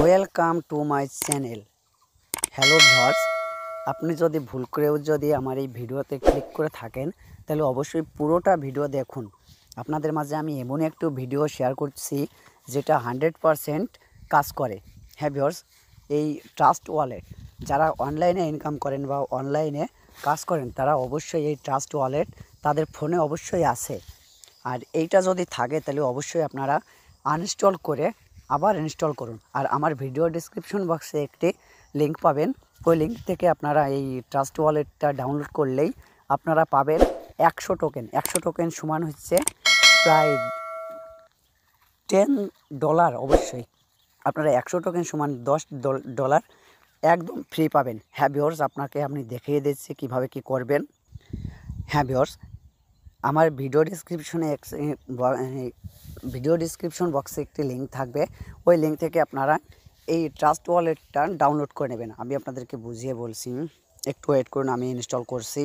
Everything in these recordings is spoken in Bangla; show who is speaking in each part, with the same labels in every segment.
Speaker 1: welcome to my channel hello viewers আপনি যদি ভুল করেও যদি আমার এই ভিডিওতে ক্লিক করে থাকেন তাহলে অবশ্যই পুরোটা ভিডিও দেখুন আপনাদের মাঝে আমি এমন একটু ভিডিও শেয়ার করছি যেটা হান্ড্রেড পারসেন্ট কাজ করে হ্যাঁ ভিওর্স এই ট্রাস্ট ওয়ালেট যারা অনলাইনে ইনকাম করেন বা অনলাইনে কাজ করেন তারা অবশ্যই এই ট্রাস্ট ওয়ালেট তাদের ফোনে অবশ্যই আছে আর এইটা যদি থাকে তাহলে অবশ্যই আপনারা আনইনস্টল করে আবার ইনস্টল করুন আর আমার ভিডিও ডিসক্রিপশন বক্সে একটি লিঙ্ক পাবেন ওই লিঙ্ক থেকে আপনারা এই ট্রাস্ট ওয়ালেটটা ডাউনলোড করলেই আপনারা পাবেন একশো টোকেন একশো টোকেন সমান হচ্ছে প্রায় টেন ডলার অবশ্যই আপনারা একশো টোকেন সমান দশ ডলার একদম ফ্রি পাবেন হ্যাভিওর্স আপনাকে আপনি দেখিয়ে দিচ্ছে কিভাবে কি করবেন হ্যাভিওর্স আমার ভিডিও ডিসক্রিপশনে ভিডিও ডিসক্রিপশন বক্সে একটি লিঙ্ক থাকবে ওই লিঙ্ক থেকে আপনারা এই ট্রাস্ট ওয়ালেটটা ডাউনলোড করে নেবেন আমি আপনাদেরকে বুঝিয়ে বলছি একটু ওয়েট করুন আমি ইনস্টল করছি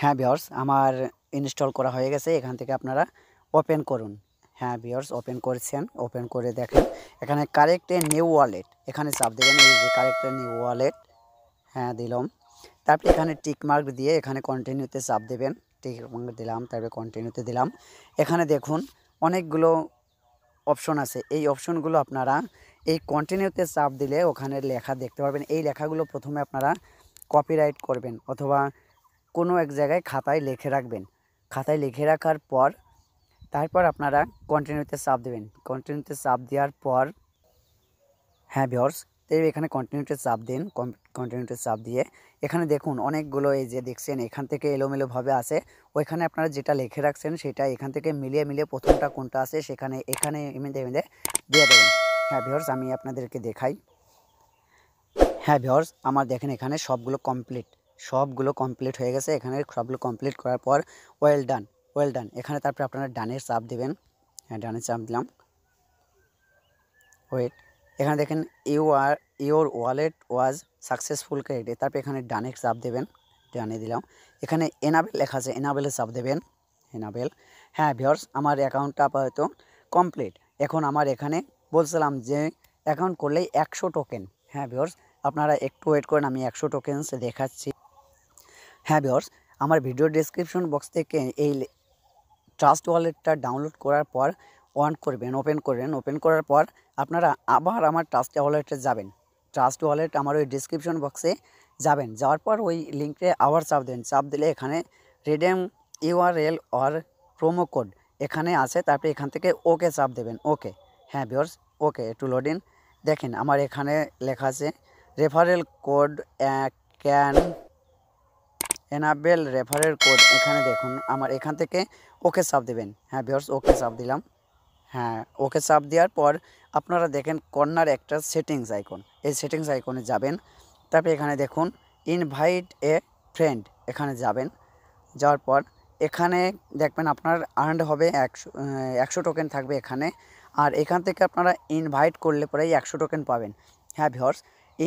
Speaker 1: হ্যাঁ বিয়র্স আমার ইনস্টল করা হয়ে গেছে এখান থেকে আপনারা ওপেন করুন হ্যাঁ বিয়র্স ওপেন করছেন ওপেন করে দেখেন এখানে কারেক্টে নিউ ওয়ালেট এখানে চাপ দেবেন এই যে কারেক্টে নিউ ওয়ালেট হ্যাঁ দিলাম তারপর এখানে টিক মার্ক দিয়ে এখানে কন্টিনিউতে চাপ দেবেন টিক মার্ক দিলাম তারপরে কন্টিনিউতে দিলাম এখানে দেখুন অনেকগুলো অপশন আছে এই অপশনগুলো আপনারা এই কন্টিনিউতে চাপ দিলে ওখানে লেখা দেখতে পারবেন এই লেখাগুলো প্রথমে আপনারা কপিরাইট করবেন অথবা কোনো এক জায়গায় খাতায় লিখে রাখবেন খাতায় লিখে রাখার পর তারপর আপনারা কন্টিনিউতে চাপ দেবেন কন্টিনিউতে চাপ দেওয়ার পর হ্যাঁ ভিওর্স এখানে কন্টিনিউটে চাপ দিন কন্টিনিউটে চাপ দিয়ে এখানে দেখুন অনেকগুলো এই যে দেখছেন এখান থেকে এলোমেলোভাবে আছে ওইখানে আপনারা যেটা লিখে রাখছেন সেটা এখান থেকে মিলিয়ে মিলিয়ে প্রথমটা কোনটা আছে সেখানে এখানে এমনিতে এমনি দিয়ে দেবেন হ্যাঁ ভিওর্স আমি আপনাদেরকে দেখাই হ্যাঁ ভিওর্স আমার দেখেন এখানে সবগুলো কমপ্লিট সবগুলো কমপ্লিট হয়ে গেছে এখানে সবগুলো কমপ্লিট করার পর ওয়েল ডান ওয়েল ডান এখানে তারপরে আপনারা ডানের চাপ দেবেন হ্যাঁ ডানের চাপ দিলাম ওয়েট এখানে দেখেন you are your wallet was successful credit তারপর এখানে ডানে চাপ দেবেন ডানে দিলাম এখানে এনাবেল লেখা আছে এনাবেলে চাপ দেবেন এনাবেল হ্যাঁ ভিওর্স আমার অ্যাকাউন্টটা আপাতত কমপ্লিট এখন আমার এখানে বলছিলাম যে অ্যাকাউন্ট করলেই একশো টোকেন হ্যাঁ ভিওর্স আপনারা একটু ওয়েট করেন আমি একশো টোকেন্স দেখাচ্ছি হ্যাঁ ভিওর্স আমার ভিডিও ডিসক্রিপশন বক্স থেকে এই ট্রাস্ট ওয়ালেটটা ডাউনলোড করার পর অন করবেন ওপেন করবেন ওপেন করার পর আপনারা আবার আমার ট্রাস্ট ওয়ালেটে যাবেন ট্রাস্ট ওয়ালেট আমার ওই ডিসক্রিপশন বক্সে যাবেন যাওয়ার পর ওই লিঙ্কে আবার চাপ দেন চাপ দিলে এখানে redeem URL or promo code এখানে আছে তারপরে এখান থেকে ওকে চাপ দেবেন ওকে হ্যাঁ বিয়র্স ওকে একটু লোড ইন দেখেন আমার এখানে লেখা আছে referral code can enable referral code এখানে দেখুন আমার এখান থেকে ওকে চাপ দেবেন হ্যাঁ বিয়র্স ওকে চাপ দিলাম হ্যাঁ ওকে চাপ দেওয়ার পর আপনারা দেখেন কর্নার একটা সেটিংস আইকন এই সেটিংস আইকনে যাবেন তারপরে এখানে দেখুন ইনভাইট এ ফ্রেন্ড এখানে যাবেন যাওয়ার পর এখানে দেখবেন আপনার আর্ন হবে একশো একশো টোকেন থাকবে এখানে আর এখান থেকে আপনারা ইনভাইট করলে পরেই একশো টোকেন পাবেন হ্যাঁ ভিওর্স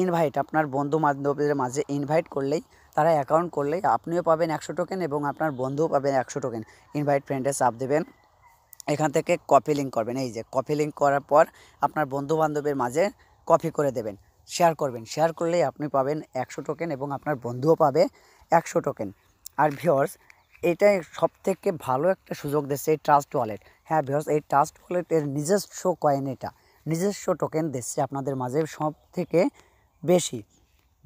Speaker 1: ইনভাইট আপনার বন্ধু বান্ধবদের মাঝে ইনভাইট করলেই তারা অ্যাকাউন্ট করলেই আপনিও পাবেন একশো টোকেন এবং আপনার বন্ধুও পাবেন একশো টোকেন ইনভাইট ফ্রেন্ডে চাপ দেবেন এখান থেকে কপি লিঙ্ক করবেন এই যে কপি লিঙ্ক করার পর আপনার বন্ধুবান্ধবের মাঝে কপি করে দেবেন শেয়ার করবেন শেয়ার করলেই আপনি পাবেন একশো টোকেন এবং আপনার বন্ধুও পাবে একশো টোকেন আর ভিওর্স এটাই সবথেকে ভালো একটা সুযোগ দিচ্ছে এই ট্রাস্ট ওয়ালেট হ্যাঁ ভিওর্স এই ট্রাস্ট ওয়ালেটের নিজস্ব কয়েন এটা নিজস্ব টোকেন দিচ্ছে আপনাদের মাঝে সব থেকে বেশি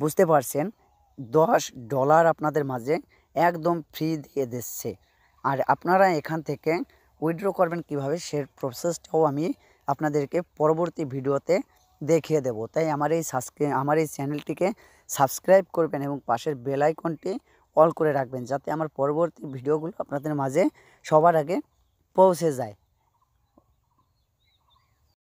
Speaker 1: বুঝতে পারছেন দশ ডলার আপনাদের মাঝে একদম ফ্রি দিয়ে দিচ্ছে আর আপনারা এখান থেকে উইড্রো করবেন কিভাবে সে প্রসেসটাও আমি আপনাদেরকে পরবর্তী ভিডিওতে দেখিয়ে দেব তাই আমার এই সাবস্ক্রাই আমার এই চ্যানেলটিকে সাবস্ক্রাইব করবেন এবং পাশের বেল আইকনটি অল করে রাখবেন যাতে আমার পরবর্তী ভিডিওগুলো আপনাদের মাঝে সবার আগে পৌঁছে যায়